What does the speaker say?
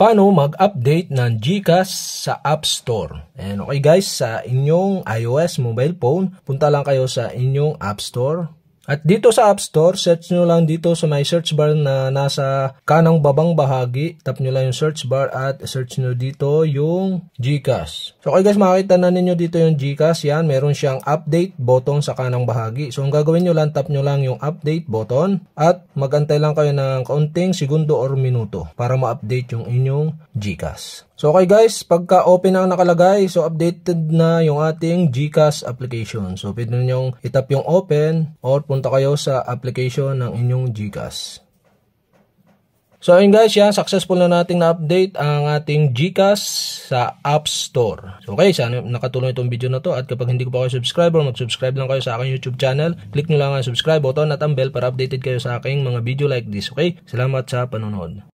paano mag-update ng GCash sa App Store. And okay guys, sa inyong iOS mobile phone, punta lang kayo sa inyong App Store. At dito sa App Store, search nyo lang dito sa may search bar na nasa kanang babang bahagi. Tap nyo lang yung search bar at search nyo dito yung GCash. So okay guys, makikita na ninyo dito yung GCash. Yan, meron siyang update button sa kanang bahagi. So ang gagawin nyo lang, tap nyo lang yung update button at magantay lang kayo ng kaunting segundo or minuto para ma-update yung inyong GCash. So okay guys, pagka open ang nakalagay, so updated na yung ating GCash application. So pwede nyo itap yung open or punta pupunta kayo sa application ng inyong GCash. So ayun guys, yan, successful na nating na-update ang ating GCash sa App Store. So okay, sana nakatulong itong video na to at kapag hindi ko pa kayo subscriber, mag-subscribe lang kayo sa aking YouTube channel, click nyo lang ang subscribe button at ang bell para updated kayo sa aking mga video like this, okay? Salamat sa panonood.